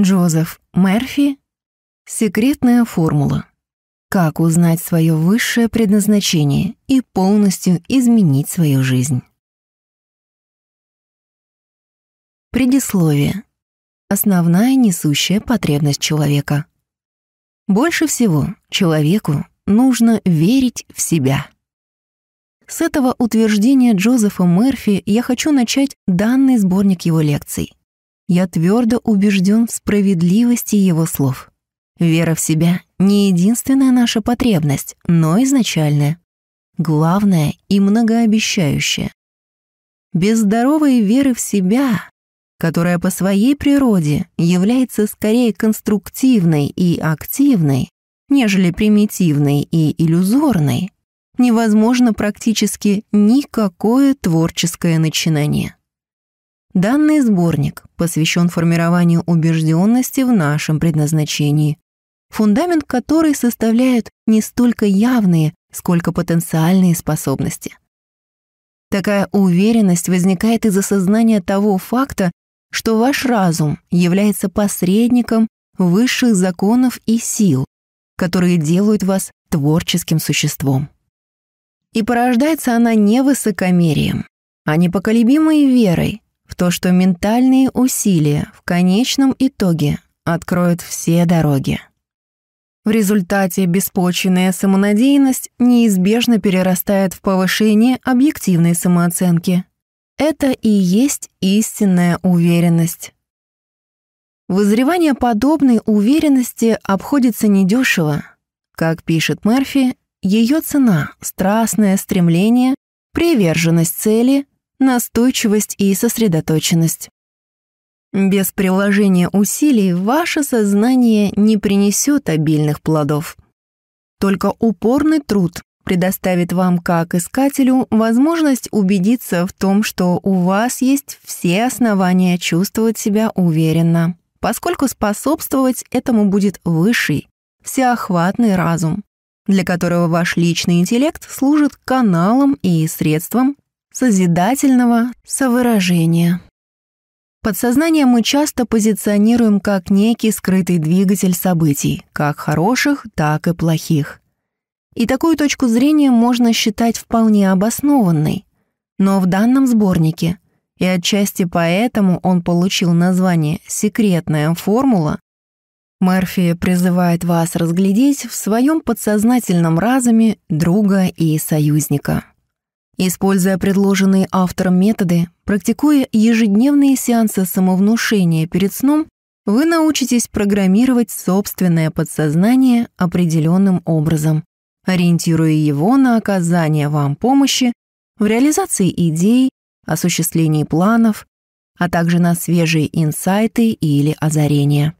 Джозеф Мерфи «Секретная формула. Как узнать свое высшее предназначение и полностью изменить свою жизнь». Предисловие. Основная несущая потребность человека. Больше всего человеку нужно верить в себя. С этого утверждения Джозефа Мерфи я хочу начать данный сборник его лекций. Я твердо убежден в справедливости его слов. Вера в себя — не единственная наша потребность, но изначальная. главная и многообещающая. Без здоровой веры в себя, которая по своей природе является скорее конструктивной и активной, нежели примитивной и иллюзорной, невозможно практически никакое творческое начинание. Данный сборник посвящен формированию убежденности в нашем предназначении, фундамент которой составляют не столько явные, сколько потенциальные способности. Такая уверенность возникает из осознания того факта, что ваш разум является посредником высших законов и сил, которые делают вас творческим существом. И порождается она не высокомерием, а непоколебимой верой, в то, что ментальные усилия в конечном итоге откроют все дороги. В результате беспочвенная самонадеянность неизбежно перерастает в повышение объективной самооценки. Это и есть истинная уверенность. Вызревание подобной уверенности обходится недешево. Как пишет Мерфи, ее цена – страстное стремление, приверженность цели, настойчивость и сосредоточенность. Без приложения усилий ваше сознание не принесет обильных плодов. Только упорный труд предоставит вам, как искателю, возможность убедиться в том, что у вас есть все основания чувствовать себя уверенно, поскольку способствовать этому будет высший, всеохватный разум, для которого ваш личный интеллект служит каналом и средством созидательного совыражения. Подсознание мы часто позиционируем как некий скрытый двигатель событий, как хороших, так и плохих. И такую точку зрения можно считать вполне обоснованной. Но в данном сборнике, и отчасти поэтому он получил название «Секретная формула», Мерфи призывает вас разглядеть в своем подсознательном разуме друга и союзника. Используя предложенные автором методы, практикуя ежедневные сеансы самовнушения перед сном, вы научитесь программировать собственное подсознание определенным образом, ориентируя его на оказание вам помощи в реализации идей, осуществлении планов, а также на свежие инсайты или озарения.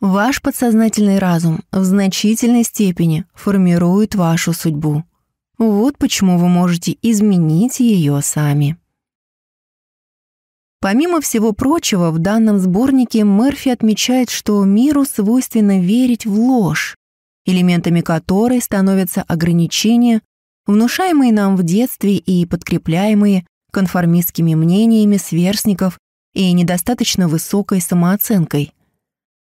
Ваш подсознательный разум в значительной степени формирует вашу судьбу. Вот почему вы можете изменить ее сами. Помимо всего прочего, в данном сборнике Мерфи отмечает, что миру свойственно верить в ложь, элементами которой становятся ограничения, внушаемые нам в детстве и подкрепляемые конформистскими мнениями сверстников и недостаточно высокой самооценкой.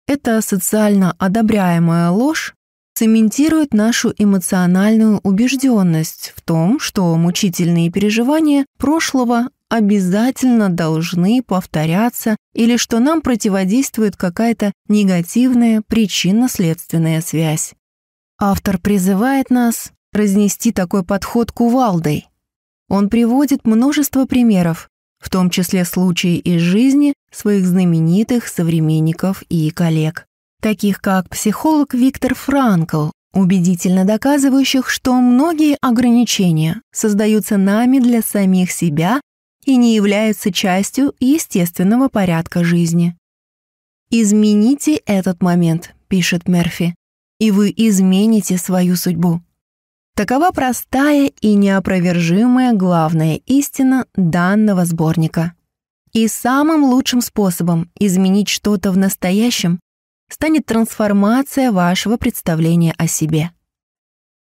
Это социально одобряемая ложь цементирует нашу эмоциональную убежденность в том, что мучительные переживания прошлого обязательно должны повторяться или что нам противодействует какая-то негативная причинно-следственная связь. Автор призывает нас разнести такой подход кувалдой. Он приводит множество примеров, в том числе случаи из жизни своих знаменитых современников и коллег таких как психолог Виктор Франкл, убедительно доказывающих, что многие ограничения создаются нами для самих себя и не являются частью естественного порядка жизни. «Измените этот момент», — пишет Мерфи, «и вы измените свою судьбу». Такова простая и неопровержимая главная истина данного сборника. И самым лучшим способом изменить что-то в настоящем станет трансформация вашего представления о себе.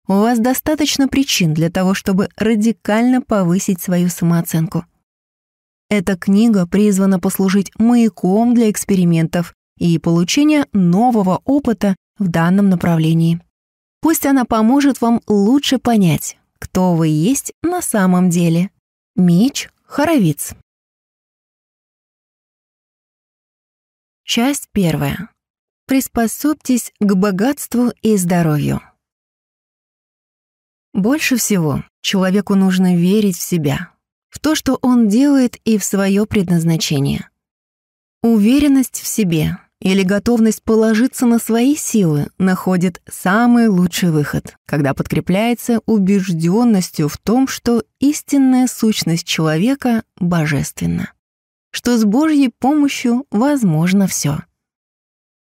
У вас достаточно причин для того, чтобы радикально повысить свою самооценку. Эта книга призвана послужить маяком для экспериментов и получения нового опыта в данном направлении. Пусть она поможет вам лучше понять, кто вы есть на самом деле. Мич Хоровиц. Часть первая. Приспособьтесь к богатству и здоровью. Больше всего человеку нужно верить в себя, в то, что он делает и в свое предназначение. Уверенность в себе или готовность положиться на свои силы находит самый лучший выход, когда подкрепляется убежденностью в том, что истинная сущность человека божественна, что с Божьей помощью возможно все.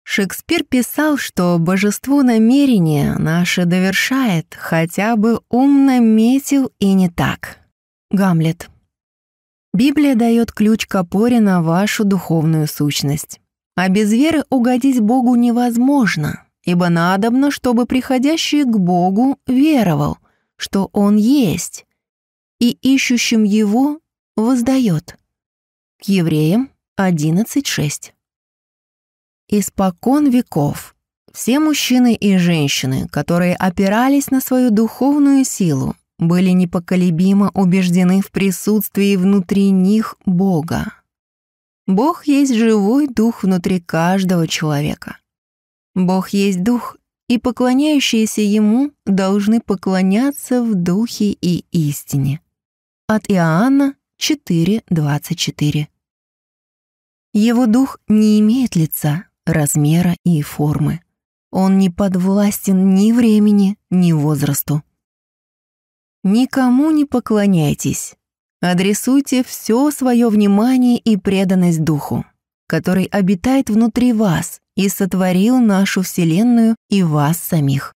Шекспир писал, что божество намерения наше довершает, хотя бы ум наметил и не так. Гамлет. Библия дает ключ к опоре на вашу духовную сущность. А без веры угодить Богу невозможно, ибо надобно, чтобы приходящий к Богу веровал, что Он есть, и ищущим Его воздает. К евреям 11.6. Испокон веков все мужчины и женщины, которые опирались на свою духовную силу, были непоколебимо убеждены в присутствии внутри них Бога. Бог есть живой дух внутри каждого человека. Бог есть дух, и поклоняющиеся Ему должны поклоняться в духе и истине. От Иоанна 4.24 Его дух не имеет лица, размера и формы. Он не подвластен ни времени, ни возрасту. Никому не поклоняйтесь. Адресуйте все свое внимание и преданность Духу, который обитает внутри вас и сотворил нашу Вселенную и вас самих.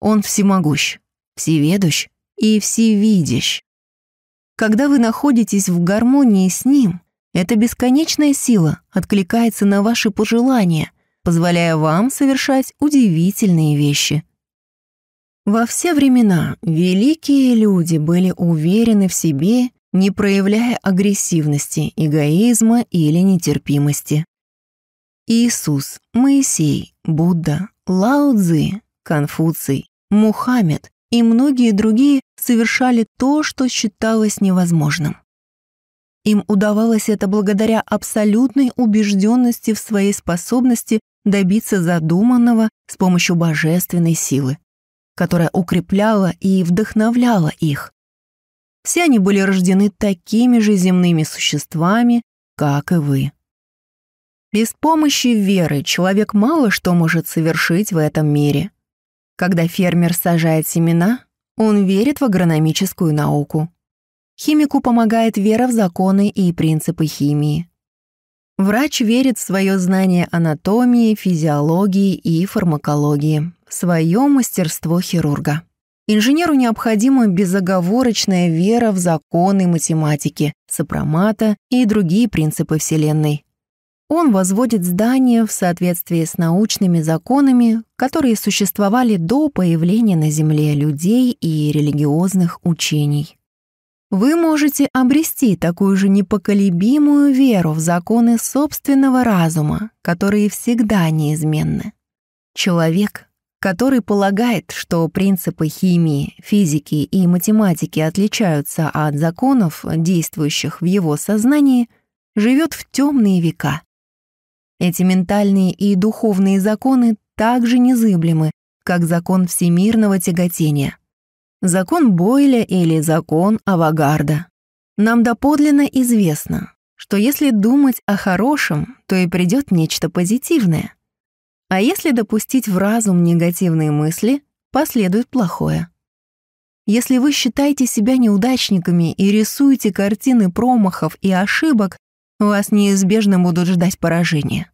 Он всемогущ, всеведущ и всевидящ. Когда вы находитесь в гармонии с Ним, эта бесконечная сила откликается на ваши пожелания, позволяя вам совершать удивительные вещи. Во все времена великие люди были уверены в себе, не проявляя агрессивности, эгоизма или нетерпимости. Иисус, Моисей, Будда, Лао Цзи, Конфуций, Мухаммед и многие другие совершали то, что считалось невозможным. Им удавалось это благодаря абсолютной убежденности в своей способности добиться задуманного с помощью божественной силы, которая укрепляла и вдохновляла их. Все они были рождены такими же земными существами, как и вы. Без помощи веры человек мало что может совершить в этом мире. Когда фермер сажает семена, он верит в агрономическую науку. Химику помогает вера в законы и принципы химии. Врач верит в свое знание анатомии, физиологии и фармакологии, свое мастерство хирурга. Инженеру необходима безоговорочная вера в законы математики, сопромата и другие принципы Вселенной. Он возводит здания в соответствии с научными законами, которые существовали до появления на Земле людей и религиозных учений вы можете обрести такую же непоколебимую веру в законы собственного разума, которые всегда неизменны. Человек, который полагает, что принципы химии, физики и математики отличаются от законов, действующих в его сознании, живет в темные века. Эти ментальные и духовные законы также незыблемы, как закон всемирного тяготения — Закон Бойля или закон Авагарда. Нам доподлинно известно, что если думать о хорошем, то и придет нечто позитивное. А если допустить в разум негативные мысли, последует плохое. Если вы считаете себя неудачниками и рисуете картины промахов и ошибок, вас неизбежно будут ждать поражения.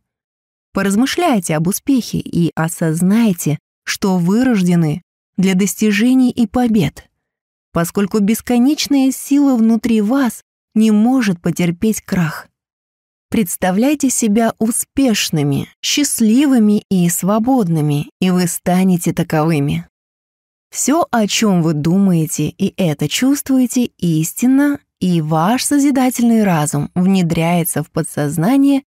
Поразмышляйте об успехе и осознайте, что вы рождены для достижений и побед, поскольку бесконечная сила внутри вас не может потерпеть крах. Представляйте себя успешными, счастливыми и свободными, и вы станете таковыми. Все, о чем вы думаете и это чувствуете, истинно, и ваш созидательный разум внедряется в подсознание